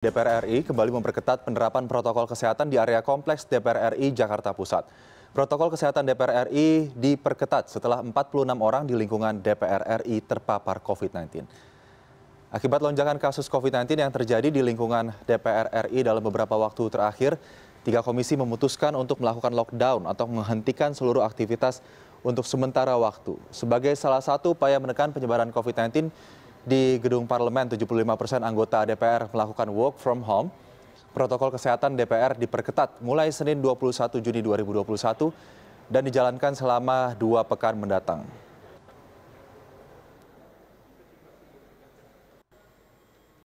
DPR RI kembali memperketat penerapan protokol kesehatan di area kompleks DPR RI Jakarta Pusat. Protokol kesehatan DPR RI diperketat setelah 46 orang di lingkungan DPR RI terpapar COVID-19. Akibat lonjakan kasus COVID-19 yang terjadi di lingkungan DPR RI dalam beberapa waktu terakhir, tiga komisi memutuskan untuk melakukan lockdown atau menghentikan seluruh aktivitas untuk sementara waktu. Sebagai salah satu upaya menekan penyebaran COVID-19, di gedung parlemen 75 persen anggota DPR melakukan work from home. Protokol kesehatan DPR diperketat mulai Senin 21 Juni 2021 dan dijalankan selama dua pekan mendatang.